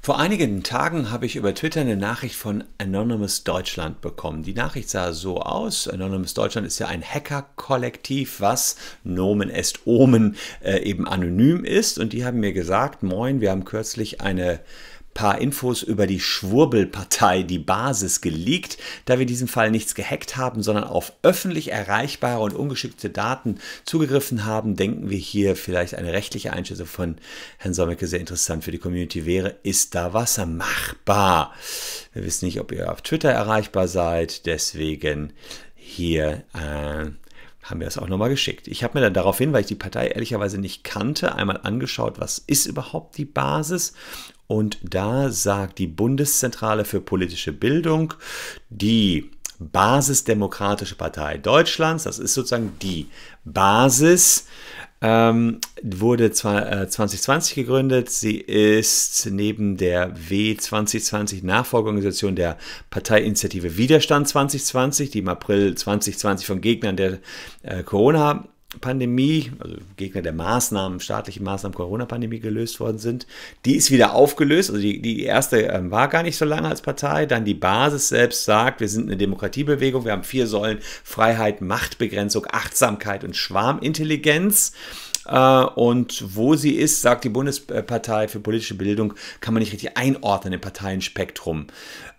Vor einigen Tagen habe ich über Twitter eine Nachricht von Anonymous Deutschland bekommen. Die Nachricht sah so aus. Anonymous Deutschland ist ja ein Hacker-Kollektiv, was Nomen est Omen äh, eben anonym ist. Und die haben mir gesagt, moin, wir haben kürzlich eine paar Infos über die Schwurbelpartei, die Basis, geleakt, da wir in diesem Fall nichts gehackt haben, sondern auf öffentlich erreichbare und ungeschickte Daten zugegriffen haben, denken wir hier vielleicht eine rechtliche Einschätzung von Herrn Sommecke sehr interessant für die Community wäre, ist da was machbar? Wir wissen nicht, ob ihr auf Twitter erreichbar seid, deswegen hier äh, haben wir das auch nochmal geschickt. Ich habe mir dann daraufhin, weil ich die Partei ehrlicherweise nicht kannte, einmal angeschaut, was ist überhaupt die Basis und da sagt die Bundeszentrale für politische Bildung, die Basisdemokratische Partei Deutschlands, das ist sozusagen die Basis, ähm, wurde 2020 äh, gegründet. Sie ist neben der W2020 Nachfolgeorganisation der Parteiinitiative Widerstand 2020, die im April 2020 von Gegnern der äh, Corona Pandemie, also Gegner der Maßnahmen, staatlichen Maßnahmen, Corona-Pandemie gelöst worden sind. Die ist wieder aufgelöst. Also die, die erste ähm, war gar nicht so lange als Partei. Dann die Basis selbst sagt, wir sind eine Demokratiebewegung. Wir haben vier Säulen. Freiheit, Machtbegrenzung, Achtsamkeit und Schwarmintelligenz. Äh, und wo sie ist, sagt die Bundespartei für politische Bildung, kann man nicht richtig einordnen im Parteienspektrum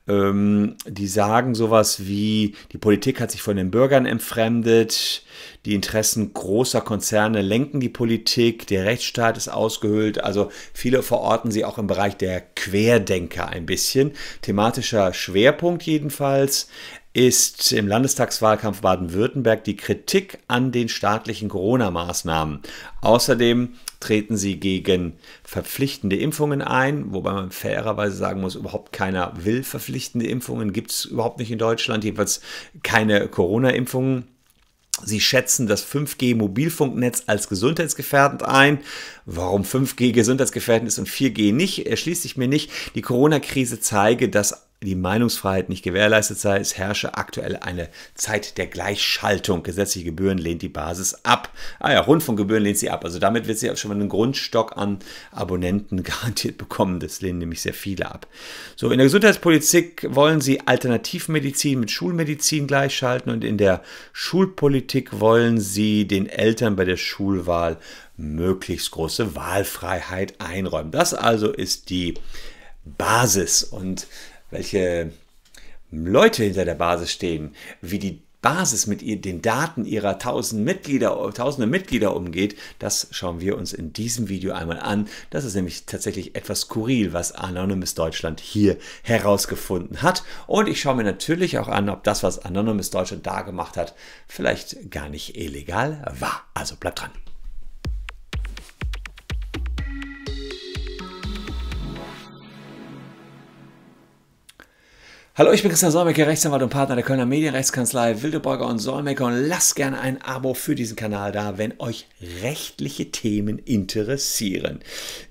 ähm, die sagen sowas wie, die Politik hat sich von den Bürgern entfremdet, die Interessen großer Konzerne lenken die Politik, der Rechtsstaat ist ausgehöhlt. Also viele verorten sie auch im Bereich der Querdenker ein bisschen. Thematischer Schwerpunkt jedenfalls ist im Landestagswahlkampf Baden-Württemberg die Kritik an den staatlichen Corona-Maßnahmen. Außerdem treten sie gegen verpflichtende Impfungen ein, wobei man fairerweise sagen muss, überhaupt keiner will verpflichtende Impfungen, gibt es überhaupt nicht in Deutschland, jedenfalls keine Corona-Impfungen. Sie schätzen das 5G-Mobilfunknetz als gesundheitsgefährdend ein. Warum 5G gesundheitsgefährdend ist und 4G nicht, erschließt sich mir nicht. Die Corona-Krise zeige, dass die Meinungsfreiheit nicht gewährleistet sei. Es herrsche aktuell eine Zeit der Gleichschaltung. Gesetzliche Gebühren lehnt die Basis ab. Ah ja, Rundfunkgebühren lehnt sie ab. Also damit wird sie auch schon mal einen Grundstock an Abonnenten garantiert bekommen. Das lehnen nämlich sehr viele ab. So, in der Gesundheitspolitik wollen sie Alternativmedizin mit Schulmedizin gleichschalten und in der Schulpolitik wollen sie den Eltern bei der Schulwahl möglichst große Wahlfreiheit einräumen. Das also ist die Basis und welche Leute hinter der Basis stehen, wie die Basis mit den Daten ihrer tausend Mitglieder, tausende Mitglieder umgeht, das schauen wir uns in diesem Video einmal an. Das ist nämlich tatsächlich etwas skurril, was Anonymous Deutschland hier herausgefunden hat. Und ich schaue mir natürlich auch an, ob das, was Anonymous Deutschland da gemacht hat, vielleicht gar nicht illegal war. Also bleibt dran. Hallo, ich bin Christian Solmecke, Rechtsanwalt und Partner der Kölner Medienrechtskanzlei Wildeborger und Solmecke und lasst gerne ein Abo für diesen Kanal da, wenn euch rechtliche Themen interessieren.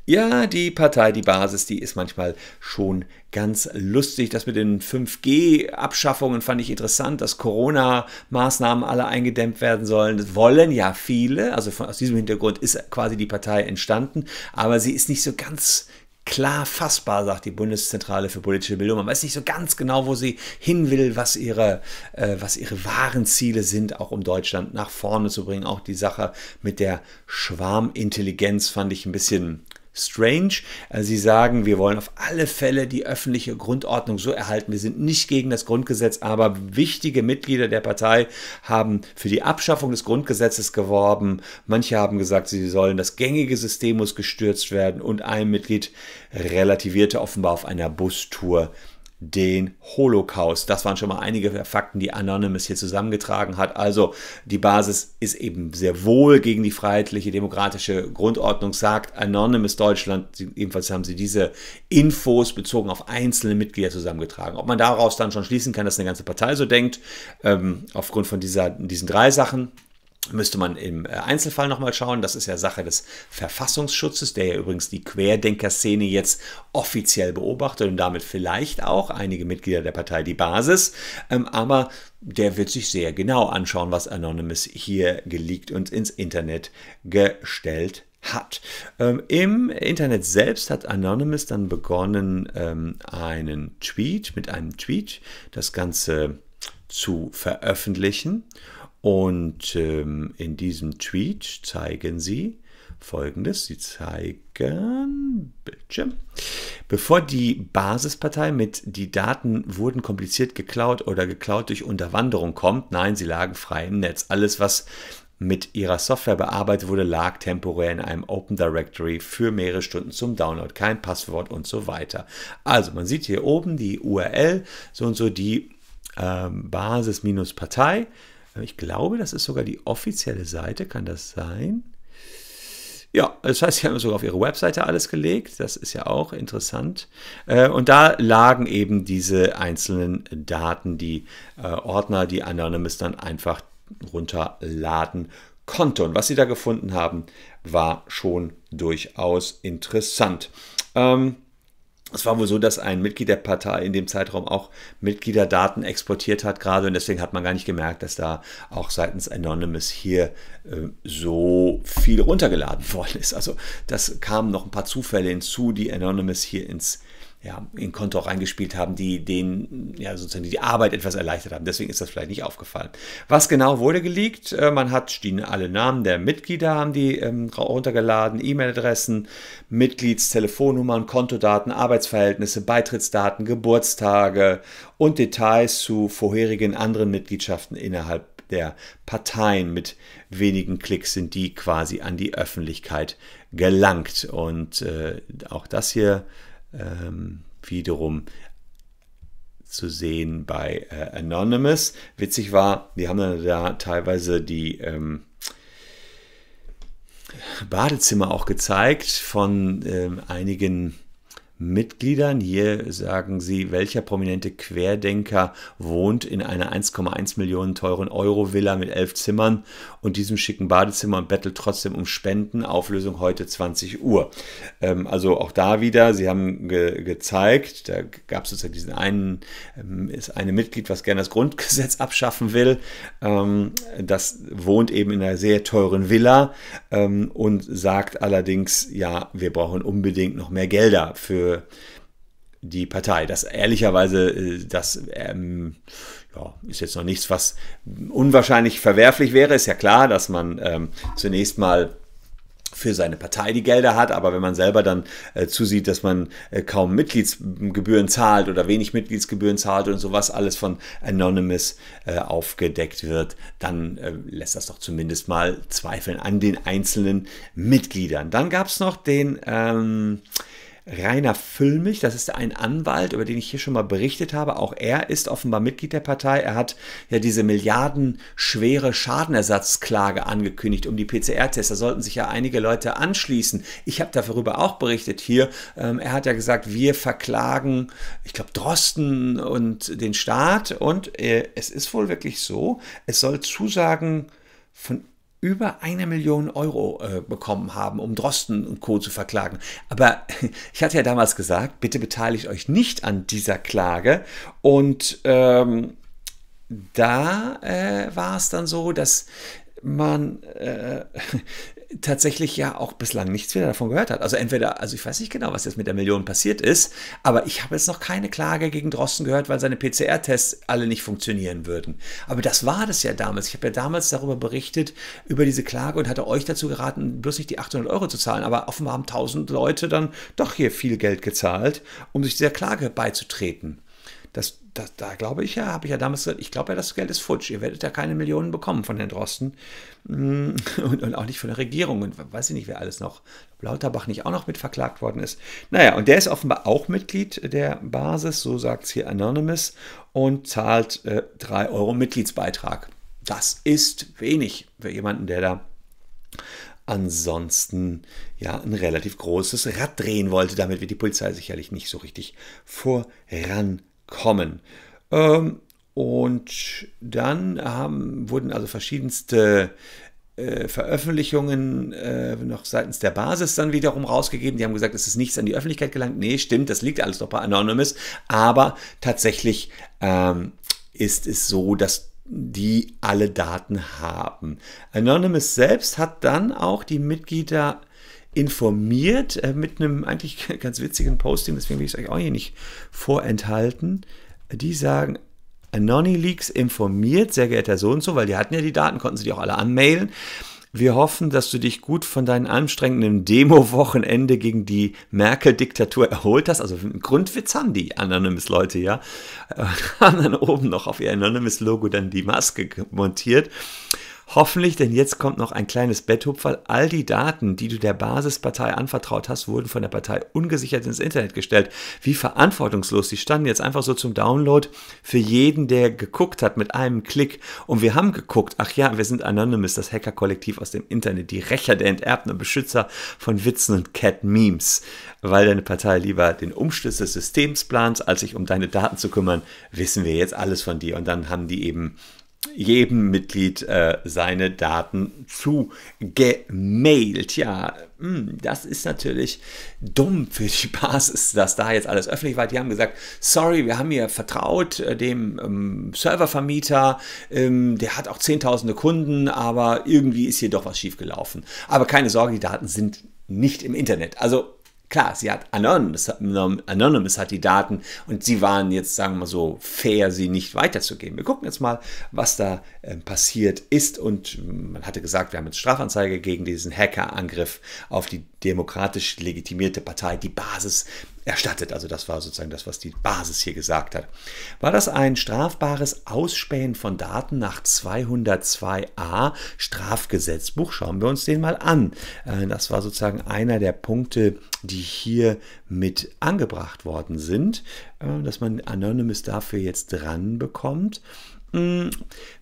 Ja, die Partei, die Basis, die ist manchmal schon ganz lustig. Das mit den 5G-Abschaffungen fand ich interessant, dass Corona-Maßnahmen alle eingedämmt werden sollen. Das wollen ja viele. Also von, aus diesem Hintergrund ist quasi die Partei entstanden. Aber sie ist nicht so ganz klar fassbar, sagt die Bundeszentrale für politische Bildung. Man weiß nicht so ganz genau, wo sie hin will, was ihre, äh, was ihre wahren Ziele sind, auch um Deutschland nach vorne zu bringen. Auch die Sache mit der Schwarmintelligenz fand ich ein bisschen strange. Äh, sie sagen, wir wollen auf alle Fälle die öffentliche Grundordnung so erhalten. Wir sind nicht gegen das Grundgesetz, aber wichtige Mitglieder der Partei haben für die Abschaffung des Grundgesetzes geworben. Manche haben gesagt, sie sollen das gängige System muss gestürzt werden und ein Mitglied relativierte offenbar auf einer Bustour den Holocaust. Das waren schon mal einige Fakten, die Anonymous hier zusammengetragen hat. Also die Basis ist eben sehr wohl gegen die freiheitliche demokratische Grundordnung, sagt Anonymous Deutschland. Jedenfalls haben sie diese Infos bezogen auf einzelne Mitglieder zusammengetragen. Ob man daraus dann schon schließen kann, dass eine ganze Partei so denkt, ähm, aufgrund von dieser, diesen drei Sachen, Müsste man im äh, Einzelfall nochmal schauen. Das ist ja Sache des Verfassungsschutzes, der ja übrigens die Querdenker-Szene jetzt offiziell beobachtet und damit vielleicht auch einige Mitglieder der Partei die Basis. Ähm, aber der wird sich sehr genau anschauen, was Anonymous hier geleakt und ins Internet gestellt hat. Ähm, Im Internet selbst hat Anonymous dann begonnen, ähm, einen Tweet mit einem Tweet das Ganze zu veröffentlichen. Und ähm, in diesem Tweet zeigen sie folgendes: Sie zeigen Bildschirm. Bevor die Basispartei mit die Daten wurden kompliziert geklaut oder geklaut durch Unterwanderung kommt, nein, sie lagen frei im Netz. Alles, was mit ihrer Software bearbeitet wurde, lag temporär in einem Open Directory für mehrere Stunden zum Download, kein Passwort und so weiter. Also man sieht hier oben die URL, so und so die äh, Basis-Partei. Ich glaube, das ist sogar die offizielle Seite, kann das sein? Ja, das heißt, sie haben sogar auf ihre Webseite alles gelegt. Das ist ja auch interessant. Äh, und da lagen eben diese einzelnen Daten, die äh, Ordner, die Anonymous dann einfach runterladen konnte. Und was sie da gefunden haben, war schon durchaus interessant. Ähm, es war wohl so, dass ein Mitglied der Partei in dem Zeitraum auch Mitgliederdaten exportiert hat gerade und deswegen hat man gar nicht gemerkt, dass da auch seitens Anonymous hier äh, so viel runtergeladen worden ist. Also das kamen noch ein paar Zufälle hinzu, die Anonymous hier ins ja, in Konto auch reingespielt haben, die den, ja, sozusagen die Arbeit etwas erleichtert haben. Deswegen ist das vielleicht nicht aufgefallen. Was genau wurde geleakt? Äh, man hat die, alle Namen der Mitglieder haben die ähm, runtergeladen, E-Mail-Adressen, Mitgliedstelefonnummern, Kontodaten, Arbeitsverhältnisse, Beitrittsdaten, Geburtstage und Details zu vorherigen anderen Mitgliedschaften innerhalb der Parteien mit wenigen Klicks sind die quasi an die Öffentlichkeit gelangt. Und äh, auch das hier ähm, wiederum zu sehen bei äh, Anonymous. Witzig war, die haben dann da teilweise die ähm, Badezimmer auch gezeigt von ähm, einigen Mitgliedern. Hier sagen sie, welcher prominente Querdenker wohnt in einer 1,1 Millionen teuren Euro-Villa mit elf Zimmern und diesem schicken Badezimmer und bettelt trotzdem um Spenden. Auflösung heute 20 Uhr. Ähm, also auch da wieder, sie haben ge gezeigt, da gab es sozusagen diesen einen, ähm, ist eine Mitglied, was gerne das Grundgesetz abschaffen will. Ähm, das wohnt eben in einer sehr teuren Villa ähm, und sagt allerdings, ja, wir brauchen unbedingt noch mehr Gelder für für die Partei. Das ehrlicherweise, äh, das ähm, ja, ist jetzt noch nichts, was unwahrscheinlich verwerflich wäre. Ist ja klar, dass man ähm, zunächst mal für seine Partei die Gelder hat, aber wenn man selber dann äh, zusieht, dass man äh, kaum Mitgliedsgebühren zahlt oder wenig Mitgliedsgebühren zahlt und sowas alles von Anonymous äh, aufgedeckt wird, dann äh, lässt das doch zumindest mal zweifeln an den einzelnen Mitgliedern. Dann gab es noch den ähm, Rainer Füllmich, das ist ein Anwalt, über den ich hier schon mal berichtet habe. Auch er ist offenbar Mitglied der Partei. Er hat ja diese milliardenschwere Schadenersatzklage angekündigt um die PCR-Tests. Da sollten sich ja einige Leute anschließen. Ich habe darüber auch berichtet hier. Ähm, er hat ja gesagt, wir verklagen, ich glaube, Drosten und den Staat. Und äh, es ist wohl wirklich so, es soll Zusagen von über eine Million Euro äh, bekommen haben, um Drosten und Co. zu verklagen. Aber ich hatte ja damals gesagt, bitte beteiligt euch nicht an dieser Klage. Und ähm, da äh, war es dann so, dass man äh, tatsächlich ja auch bislang nichts wieder davon gehört hat. Also entweder, also ich weiß nicht genau, was jetzt mit der Million passiert ist, aber ich habe jetzt noch keine Klage gegen Drosten gehört, weil seine PCR-Tests alle nicht funktionieren würden. Aber das war das ja damals. Ich habe ja damals darüber berichtet, über diese Klage und hatte euch dazu geraten, bloß nicht die 800 Euro zu zahlen. Aber offenbar haben 1000 Leute dann doch hier viel Geld gezahlt, um sich dieser Klage beizutreten. Das, das, da glaube ich ja, habe ich ja damals gesagt, ich glaube ja, das Geld ist futsch. Ihr werdet ja keine Millionen bekommen von Herrn Drosten mm, und, und, auch nicht von der Regierung und weiß ich nicht, wer alles noch. ob Lauterbach nicht auch noch mit verklagt worden ist. Naja, und der ist offenbar auch Mitglied der Basis, so sagt es hier Anonymous, und zahlt äh, 3 Euro Mitgliedsbeitrag. Das ist wenig für jemanden, der da ansonsten ja ein relativ großes Rad drehen wollte. Damit wird die Polizei sicherlich nicht so richtig voran kommen. Ähm, und dann haben, wurden also verschiedenste äh, Veröffentlichungen äh, noch seitens der Basis dann wiederum rausgegeben. Die haben gesagt, es ist nichts an die Öffentlichkeit gelangt. Nee, stimmt, das liegt alles doch bei Anonymous. Aber tatsächlich ähm, ist es so, dass die alle Daten haben. Anonymous selbst hat dann auch die Mitglieder informiert äh, mit einem eigentlich ganz witzigen Posting, deswegen will ich es euch auch hier nicht vorenthalten. Die sagen, AnoniLeaks informiert, sehr geehrter so und so, weil die hatten ja die Daten, konnten sie die auch alle anmailen. Wir hoffen, dass du dich gut von deinem anstrengenden Demo-Wochenende gegen die Merkel-Diktatur erholt hast. Also einen Grundwitz haben die Anonymous-Leute, ja. Und haben dann oben noch auf ihr Anonymous-Logo dann die Maske montiert. Hoffentlich, denn jetzt kommt noch ein kleines Betthupferl. All die Daten, die du der Basispartei anvertraut hast, wurden von der Partei ungesichert ins Internet gestellt. Wie verantwortungslos. Die standen jetzt einfach so zum Download für jeden, der geguckt hat mit einem Klick. Und wir haben geguckt. Ach ja, wir sind Anonymous, das Hacker-Kollektiv aus dem Internet. Die Rächer der Enterbten und Beschützer von Witzen und Cat-Memes. Weil deine Partei lieber den Umsturz des Systems plant, als sich um deine Daten zu kümmern, wissen wir jetzt alles von dir. Und dann haben die eben jedem Mitglied äh, seine Daten zugemailt. Ja, hm, das ist natürlich dumm für die Basis, dass da jetzt alles öffentlich war. Die haben gesagt, sorry, wir haben hier vertraut äh, dem ähm, Serververmieter, ähm, der hat auch zehntausende Kunden, aber irgendwie ist hier doch was schiefgelaufen. Aber keine Sorge, die Daten sind nicht im Internet. Also Klar, sie hat Anonymous, Anonymous hat die Daten und sie waren jetzt, sagen wir mal so, fair, sie nicht weiterzugeben. Wir gucken jetzt mal, was da äh, passiert ist. Und ähm, man hatte gesagt, wir haben jetzt Strafanzeige gegen diesen Hackerangriff auf die demokratisch legitimierte Partei, die Basis erstattet. Also das war sozusagen das, was die Basis hier gesagt hat. War das ein strafbares Ausspähen von Daten nach 202a Strafgesetzbuch? Schauen wir uns den mal an. Äh, das war sozusagen einer der Punkte, die hier mit angebracht worden sind, äh, dass man Anonymous dafür jetzt dran bekommt. Hm,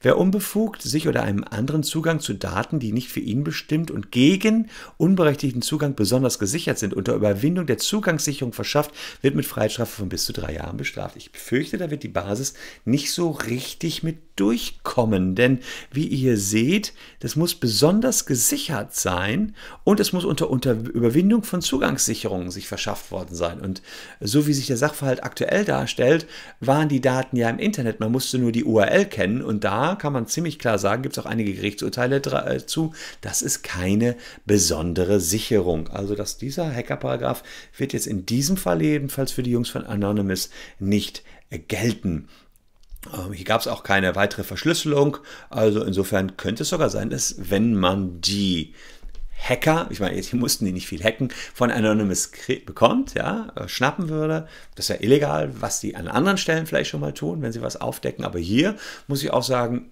wer unbefugt sich oder einem anderen Zugang zu Daten, die nicht für ihn bestimmt und gegen unberechtigten Zugang besonders gesichert sind, unter Überwindung der Zugangssicherung verschafft, wird mit Freiheitsstrafe von bis zu drei Jahren bestraft. Ich befürchte, da wird die Basis nicht so richtig mit durchkommen, denn wie ihr seht, das muss besonders gesichert sein und es muss unter, unter Überwindung von Zugangssicherungen sich verschafft worden sein. Und so wie sich der Sachverhalt aktuell darstellt, waren die Daten ja im Internet. Man musste nur die URL BWL kennen und da kann man ziemlich klar sagen, gibt es auch einige Gerichtsurteile dazu, äh, das ist keine besondere Sicherung. Also dass dieser Hackerparagraph wird jetzt in diesem Fall jedenfalls für die Jungs von Anonymous nicht äh, gelten. Ähm, hier gab es auch keine weitere Verschlüsselung, also insofern könnte es sogar sein, dass wenn man die Hacker, ich meine, hier mussten die nicht viel hacken, von Anonymous bekommt, ja, äh, schnappen würde. Das ist ja illegal, was die an anderen Stellen vielleicht schon mal tun, wenn sie was aufdecken. Aber hier muss ich auch sagen,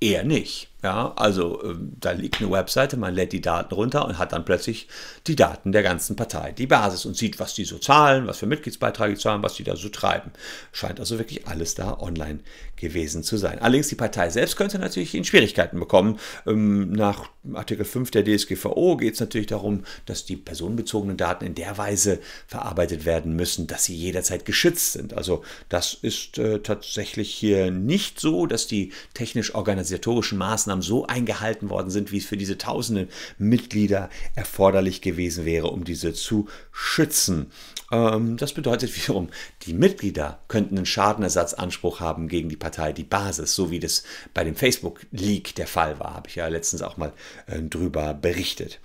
eher nicht. Ja, also äh, da liegt eine Webseite, man lädt die Daten runter und hat dann plötzlich die Daten der ganzen Partei, die Basis und sieht, was die so zahlen, was für Mitgliedsbeiträge die zahlen, was die da so treiben. Scheint also wirklich alles da online gewesen zu sein. Allerdings die Partei selbst könnte natürlich in Schwierigkeiten bekommen. Ähm, nach Artikel 5 der DSGVO geht es natürlich darum, dass die personenbezogenen Daten in der Weise verarbeitet werden müssen, dass sie jederzeit geschützt sind. Also das ist äh, tatsächlich hier nicht so, dass die technisch-organisatorischen Maßnahmen Maßnahmen so eingehalten worden sind, wie es für diese tausenden Mitglieder erforderlich gewesen wäre, um diese zu schützen. Ähm, das bedeutet wiederum, die Mitglieder könnten einen Schadenersatzanspruch haben gegen die Partei, die Basis, so wie das bei dem Facebook-Leak der Fall war, habe ich ja letztens auch mal äh, drüber berichtet.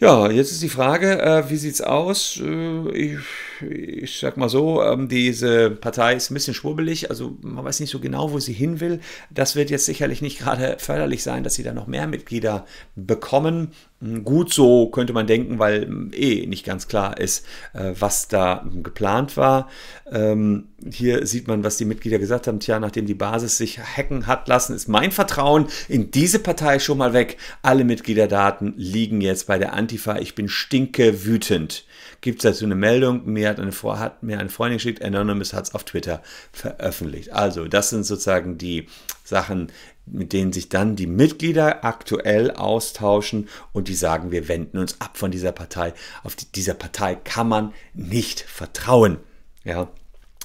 Ja, jetzt ist die Frage, äh, wie sieht's aus? Äh, ich, ich sag mal so, ähm, diese Partei ist ein bisschen schwurbelig, also man weiß nicht so genau, wo sie hin will. Das wird jetzt sicherlich nicht gerade förderlich sein, dass sie da noch mehr Mitglieder bekommen. Gut so könnte man denken, weil mm, eh nicht ganz klar ist, äh, was da geplant war. Ähm, hier sieht man, was die Mitglieder gesagt haben. Tja, nachdem die Basis sich hacken hat lassen, ist mein Vertrauen in diese Partei schon mal weg. Alle Mitgliederdaten liegen jetzt bei der Antifa. Ich bin stinke wütend. Gibt es dazu eine Meldung? Mir hat, eine, hat mir eine Freundin geschickt. Anonymous hat es auf Twitter veröffentlicht. Also, das sind sozusagen die Sachen, mit denen sich dann die Mitglieder aktuell austauschen und die sagen, wir wenden uns ab von dieser Partei. Auf die, dieser Partei kann man nicht vertrauen. Ja.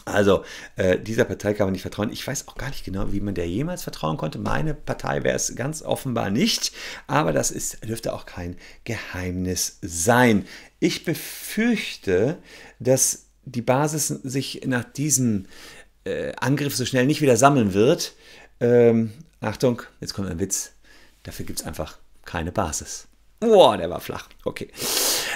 Also, äh, dieser Partei kann man nicht vertrauen. Ich weiß auch gar nicht genau, wie man der jemals vertrauen konnte. Meine Partei wäre es ganz offenbar nicht, aber das ist, dürfte auch kein Geheimnis sein. Ich befürchte, dass die Basis sich nach diesem äh, Angriff so schnell nicht wieder sammeln wird. Ähm, Achtung, jetzt kommt ein Witz. Dafür gibt es einfach keine Basis. Boah, der war flach. Okay.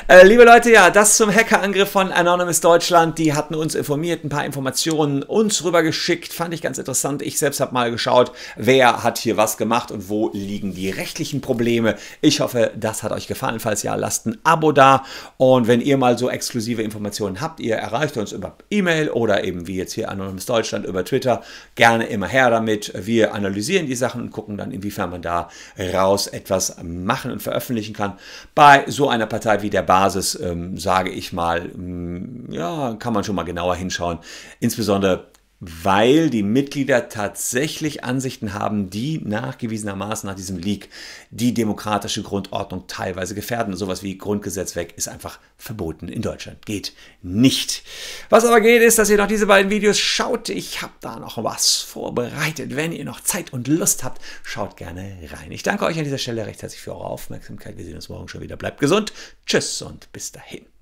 Äh, liebe Leute, ja, das zum Hackerangriff von Anonymous Deutschland. Die hatten uns informiert, ein paar Informationen uns rübergeschickt. Fand ich ganz interessant. Ich selbst habe mal geschaut, wer hat hier was gemacht und wo liegen die rechtlichen Probleme. Ich hoffe, das hat euch gefallen. Falls ja, lasst ein Abo da. Und wenn ihr mal so exklusive Informationen habt, ihr erreicht uns über E-Mail oder eben wie jetzt hier Anonymous Deutschland über Twitter. Gerne immer her damit. Wir analysieren die Sachen und gucken dann, inwiefern man da raus etwas machen und veröffentlichen kann. Bei so einer Partei wie der Basis, ähm, sage ich mal, mm, ja, kann man schon mal genauer hinschauen. Insbesondere weil die Mitglieder tatsächlich Ansichten haben, die nachgewiesenermaßen nach diesem Leak die demokratische Grundordnung teilweise gefährden. Sowas wie Grundgesetz weg ist einfach verboten in Deutschland. Geht nicht. Was aber geht, ist, dass ihr noch diese beiden Videos schaut. Ich habe da noch was vorbereitet. Wenn ihr noch Zeit und Lust habt, schaut gerne rein. Ich danke euch an dieser Stelle recht herzlich für eure Aufmerksamkeit. Wir sehen uns morgen schon wieder. Bleibt gesund. Tschüss und bis dahin.